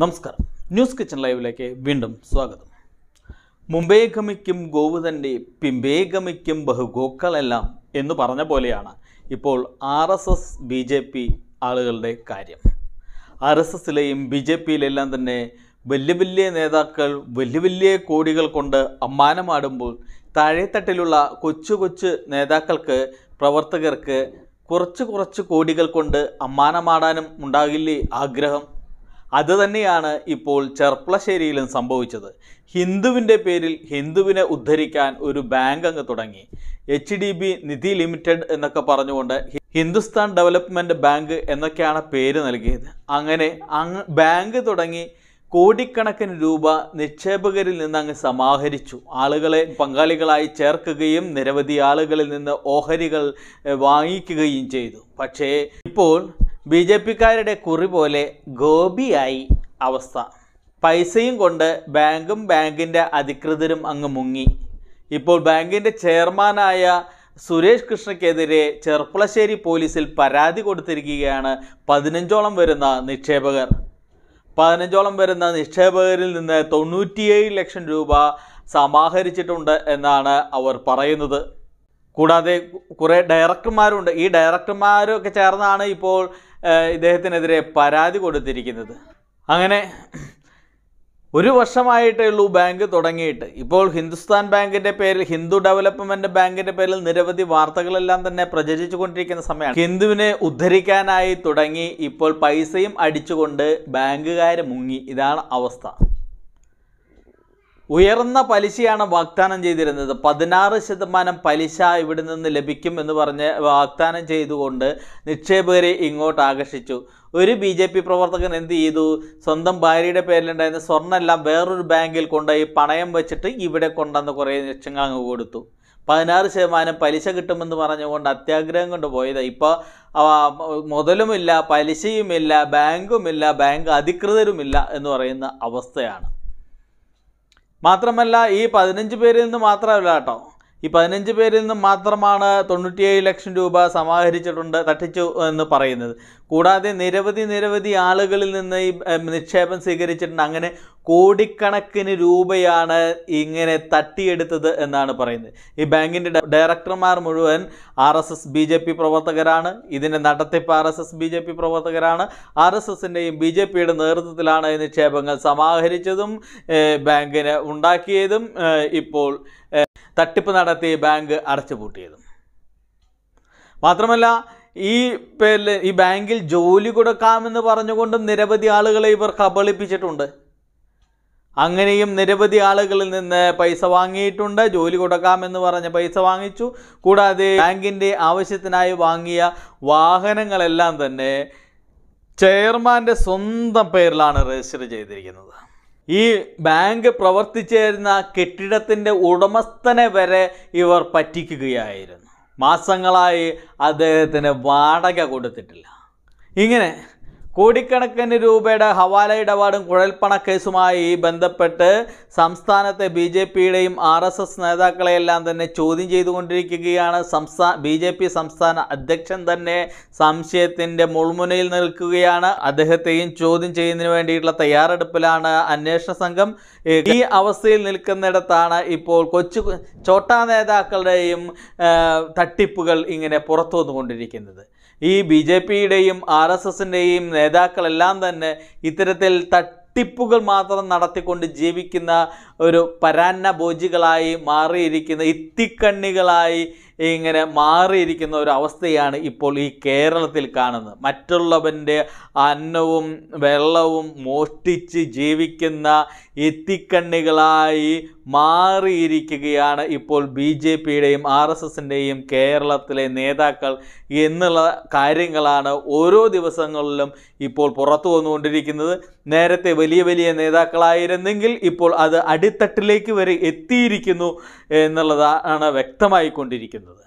നമസ്കാരം news kitchen ലൈവിലേക്ക് വീണ്ടും സ്വാഗതം മുംബൈ ഗമിക്കും ഗോവുതൻ്റെ പിമ്പേ ഗമിക്കും ബഹുഗോക്കളെല്ലാം എന്ന് പറഞ്ഞ പോലെയാണ് ഇപ്പോൾ R S S B J P ആളുകളുടെ കാര്യം ആർ എസ് എസിലെയും ബി ജെ പിയിലെല്ലാം തന്നെ വലിയ വലിയ നേതാക്കൾ വലിയ വലിയ കോടികൾ കൊണ്ട് അമ്മാനമാടുമ്പോൾ താഴെത്തട്ടിലുള്ള കൊച്ചു കൊച്ചു നേതാക്കൾക്ക് പ്രവർത്തകർക്ക് കുറച്ച് കുറച്ച് കോടികൾ കൊണ്ട് അമ്മാനമാടാനും ഉണ്ടാകില്ലേ ആഗ്രഹം അതുതന്നെയാണ് ഇപ്പോൾ ചെർപ്പളശ്ശേരിയിലും സംഭവിച്ചത് ഹിന്ദുവിൻ്റെ പേരിൽ ഹിന്ദുവിനെ ഉദ്ധരിക്കാൻ ഒരു ബാങ്ക് അങ്ങ് തുടങ്ങി H D B Nidhi limited എന്നൊക്കെ പറഞ്ഞുകൊണ്ട് ഹിന്ദുസ്ഥാൻ ഡെവലപ്മെൻറ്റ് ബാങ്ക് എന്നൊക്കെയാണ് പേര് നൽകിയത് അങ്ങനെ അങ്ങ് ബാങ്ക് തുടങ്ങി കോടിക്കണക്കിന് രൂപ നിക്ഷേപകരിൽ നിന്ന് അങ്ങ് സമാഹരിച്ചു ആളുകളെ പങ്കാളികളായി ചേർക്കുകയും നിരവധി ആളുകളിൽ നിന്ന് ഓഹരികൾ വാങ്ങിക്കുകയും ചെയ്തു പക്ഷേ ഇപ്പോൾ ബി ജെ പിക്കാരുടെ കുറി പോലെ ഗോപിയായി അവസ്ഥ പൈസയും കൊണ്ട് ബാങ്കും ബാങ്കിൻ്റെ അധികൃതരും അങ്ങ് മുങ്ങി ഇപ്പോൾ ബാങ്കിൻ്റെ ചെയർമാനായ സുരേഷ് കൃഷ്ണയ്ക്കെതിരെ ചെർപ്പളശ്ശേരി പോലീസിൽ പരാതി കൊടുത്തിരിക്കുകയാണ് പതിനഞ്ചോളം വരുന്ന നിക്ഷേപകർ പതിനഞ്ചോളം വരുന്ന നിക്ഷേപകരിൽ നിന്ന് തൊണ്ണൂറ്റിയേഴ് ലക്ഷം രൂപ സമാഹരിച്ചിട്ടുണ്ട് എന്നാണ് അവർ പറയുന്നത് കൂടാതെ കുറേ ഡയറക്ടർമാരുണ്ട് ഈ ഡയറക്ടർമാരൊക്കെ ചേർന്നാണ് ഇപ്പോൾ ഇദ്ദേഹത്തിനെതിരെ പരാതി കൊടുത്തിരിക്കുന്നത് അങ്ങനെ ഒരു വർഷമായിട്ടേ ഉള്ളൂ ബാങ്ക് തുടങ്ങിയിട്ട് ഇപ്പോൾ ഹിന്ദുസ്ഥാൻ ബാങ്കിൻ്റെ പേരിൽ ഹിന്ദു ഡെവലപ്മെൻറ്റ് ബാങ്കിൻ്റെ പേരിൽ നിരവധി വാർത്തകളെല്ലാം തന്നെ പ്രചരിച്ചു കൊണ്ടിരിക്കുന്ന സമയമാണ് ഹിന്ദുവിനെ ഉദ്ധരിക്കാനായി തുടങ്ങി ഇപ്പോൾ പൈസയും അടിച്ചുകൊണ്ട് ബാങ്കുകാർ മുങ്ങി ഇതാണ് അവസ്ഥ ഉയർന്ന പലിശയാണ് വാഗ്ദാനം ചെയ്തിരുന്നത് പതിനാറ് ശതമാനം പലിശ ഇവിടെ നിന്ന് ലഭിക്കും എന്ന് പറഞ്ഞ് വാഗ്ദാനം ചെയ്തുകൊണ്ട് നിക്ഷേപകരെ ഇങ്ങോട്ട് ആകർഷിച്ചു ഒരു ബി ജെ പി പ്രവർത്തകൻ എന്ത് ചെയ്തു സ്വന്തം ഭാര്യയുടെ പേരിലുണ്ടായിരുന്ന സ്വർണ്ണമെല്ലാം വേറൊരു ബാങ്കിൽ കൊണ്ടുപോയി പണയം വെച്ചിട്ട് ഇവിടെ കൊണ്ടുവന്ന് കുറേ ലക്ഷങ്ങൾ അങ്ങ് കൊടുത്തു പതിനാറ് ശതമാനം പലിശ കിട്ടുമെന്ന് പറഞ്ഞുകൊണ്ട് അത്യാഗ്രഹം കൊണ്ട് പോയത് ഇപ്പോൾ മുതലുമില്ല പലിശയുമില്ല ബാങ്കുമില്ല ബാങ്ക് അധികൃതരുമില്ല എന്ന് പറയുന്ന അവസ്ഥയാണ് മാത്രമല്ല ഈ പതിനഞ്ച് പേരിൽ നിന്ന് മാത്രമല്ല കേട്ടോ ഈ പതിനഞ്ച് പേരിൽ നിന്നും മാത്രമാണ് തൊണ്ണൂറ്റിയേഴ് ലക്ഷം രൂപ സമാഹരിച്ചിട്ടുണ്ട് തട്ടിച്ചു എന്ന് പറയുന്നത് കൂടാതെ നിരവധി നിരവധി ആളുകളിൽ നിന്ന് ഈ നിക്ഷേപം സ്വീകരിച്ചിട്ടുണ്ട് അങ്ങനെ കോടിക്കണക്കിന് രൂപയാണ് ഇങ്ങനെ തട്ടിയെടുത്തത് എന്നാണ് പറയുന്നത് ഈ ബാങ്കിൻ്റെ ഡയറക്ടർമാർ മുഴുവൻ R S S B J P പ്രവർത്തകരാണ് ഇതിൻ്റെ നടത്തിപ്പ് R S S B J P പ്രവർത്തകരാണ് ആർ എസ് എസിൻ്റെയും ബി ജെ പിയുടെ നേതൃത്വത്തിലാണ് ഈ നിക്ഷേപങ്ങൾ സമാഹരിച്ചതും ബാങ്കിനെ ഉണ്ടാക്കിയതും ഇപ്പോൾ തട്ടിപ്പ് നടത്തി ബാങ്ക് അടച്ചുപൂട്ടിയത് മാത്രമല്ല ഈ പേരിൽ ഈ ബാങ്കിൽ ജോലി കൊടുക്കാമെന്ന് പറഞ്ഞുകൊണ്ടും നിരവധി ആളുകളെ ഇവർ കബളിപ്പിച്ചിട്ടുണ്ട് അങ്ങനെയും നിരവധി ആളുകളിൽ നിന്ന് പൈസ വാങ്ങിയിട്ടുണ്ട് ജോലി കൊടുക്കാമെന്ന് പറഞ്ഞ് പൈസ വാങ്ങിച്ചു കൂടാതെ ബാങ്കിൻ്റെ ആവശ്യത്തിനായി വാങ്ങിയ വാഹനങ്ങളെല്ലാം തന്നെ ചെയർമാൻ്റെ സ്വന്തം പേരിലാണ് രജിസ്റ്റർ ചെയ്തിരിക്കുന്നത് ഈ ബാങ്ക് പ്രവർത്തിച്ചിരുന്ന കെട്ടിടത്തിൻ്റെ ഉടമസ്ഥനെ വരെ ഇവർ പറ്റിക്കുകയായിരുന്നു മാസങ്ങളായി അദ്ദേഹത്തിന് വാടക കൊടുത്തിട്ടില്ല ഇങ്ങനെ കോടിക്കണക്കിന് രൂപയുടെ ഹവാല ഇടപാടും കുഴൽപ്പണക്കേസുമായി ബന്ധപ്പെട്ട് സംസ്ഥാനത്തെ ബി ജെ പിയുടെയും ആർ എസ് എസ് നേതാക്കളെയെല്ലാം തന്നെ ചോദ്യം ചെയ്തുകൊണ്ടിരിക്കുകയാണ് സംസ്ഥാന ബി ജെ പി സംസ്ഥാന അധ്യക്ഷൻ തന്നെ സംശയത്തിൻ്റെ മുൾമുനയിൽ നിൽക്കുകയാണ് അദ്ദേഹത്തെയും ചോദ്യം ചെയ്യുന്നതിന് വേണ്ടിയിട്ടുള്ള തയ്യാറെടുപ്പിലാണ് അന്വേഷണ സംഘം ഈ അവസ്ഥയിൽ നിൽക്കുന്നിടത്താണ് ഇപ്പോൾ കൊച്ചു ചോട്ടാ നേതാക്കളുടെയും തട്ടിപ്പുകൾ ഇങ്ങനെ പുറത്തു വന്നുകൊണ്ടിരിക്കുന്നത് ഈ ബി ജെ പിയുടെയും ആർ എസ് എസിൻ്റെയും നേതാക്കളെല്ലാം തന്നെ ഇത്തരത്തിൽ തട്ടിപ്പുകൾ മാത്രം നടത്തിക്കൊണ്ട് ജീവിക്കുന്ന ഒരു പരാന്ന മാറിയിരിക്കുന്ന ഇത്തിക്കണ്ണികളായി ഇങ്ങനെ മാറിയിരിക്കുന്ന ഒരു അവസ്ഥയാണ് ഇപ്പോൾ ഈ കേരളത്തിൽ കാണുന്നത് മറ്റുള്ളവൻ്റെ അന്നവും വെള്ളവും മോഷ്ടിച്ച് ജീവിക്കുന്ന എത്തിക്കണ്ണികളായി മാറിയിരിക്കുകയാണ് ഇപ്പോൾ ബി ജെ പിയുടെയും ആർ എസ് എസിൻ്റെയും കേരളത്തിലെ നേതാക്കൾ എന്നുള്ള കാര്യങ്ങളാണ് ഓരോ ദിവസങ്ങളിലും ഇപ്പോൾ പുറത്തു വന്നുകൊണ്ടിരിക്കുന്നത് നേരത്തെ വലിയ വലിയ നേതാക്കളായിരുന്നെങ്കിൽ ഇപ്പോൾ അത് അടിത്തട്ടിലേക്ക് വരെ എത്തിയിരിക്കുന്നു എന്നുള്ളതാണ് വ്യക്തമായിക്കൊണ്ടിരിക്കുന്നത്